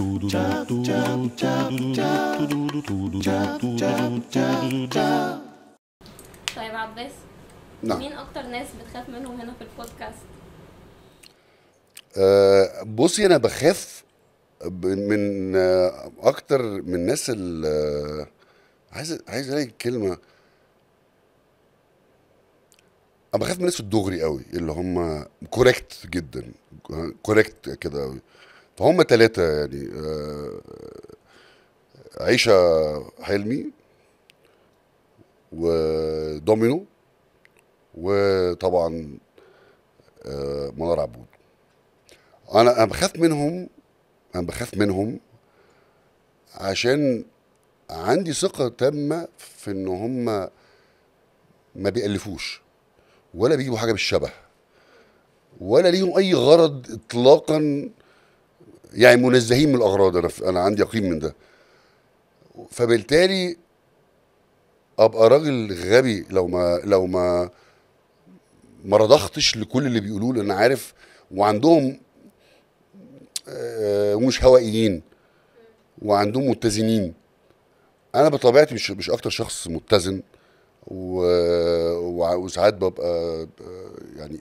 طيب عباس نعم. مين اكتر ناس بتخاف منهم هنا في البودكاست أه بصي انا بخاف من آه، اكتر من الناس اللي آه، عايز عايز الاقي كلمه انا بخاف من الناس الدغري قوي اللي هم كوريكت جدا كوريكت كده قوي فهم ثلاثة يعني آه، عيشة حلمي ودومينو وطبعا آه، منار عبود انا بخاف منهم انا بخاف منهم عشان عندي ثقه تامه في ان هم ما بيألفوش ولا بيجيبوا حاجه بالشبه ولا ليهم اي غرض اطلاقا يعني منزهين من الاغراض انا انا عندي يقين من ده فبالتالي ابقى راجل غبي لو ما لو ما ما رضختش لكل اللي بيقولوه لان عارف وعندهم آه، مش هوائيين وعندهم متزنين انا بطبيعتي مش مش اكتر شخص متزن وساعات ببقى آه، يعني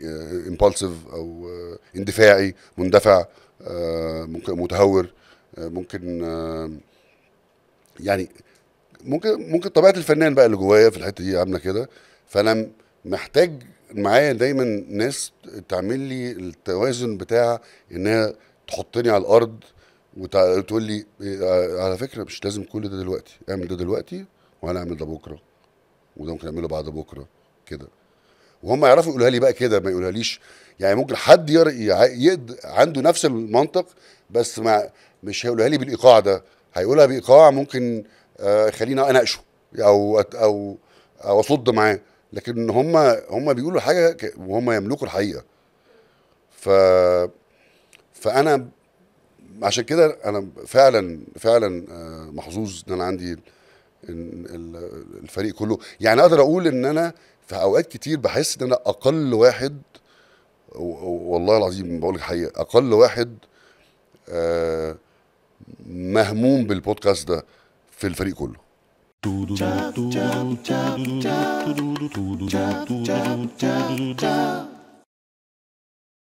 امبالسيف آه، او اندفاعي مندفع آه، ممكن متهور آه، ممكن آه، يعني ممكن ممكن طبيعه الفنان بقى اللي جوايا في الحته دي عامله كده فانا محتاج معايا دايما ناس تعمل لي التوازن بتاع انها تحطني على الارض وتقول لي على فكره مش لازم كل ده دلوقتي اعمل ده دلوقتي وهنعمل ده بكره وده ممكن اعمله بعد بكره كده وهم يعرفوا يقولها لي بقى كده ما يقولها ليش يعني ممكن حد يقدر عنده نفس المنطق بس ما مش هيقولها لي بالايقاع ده هيقولها بايقاع ممكن آه، يخليني اناقشه او او او اصد معاه لكن هم هم بيقولوا حاجه وهم يملكوا الحقيقه ف فانا عشان كده انا فعلا فعلا آه، محظوظ ان انا عندي الفريق كله يعني اقدر اقول ان انا في اوقات كتير بحس ان انا اقل واحد والله العظيم بقول لك الحقيقه اقل واحد آه، مهموم بالبودكاست ده في الفريق كله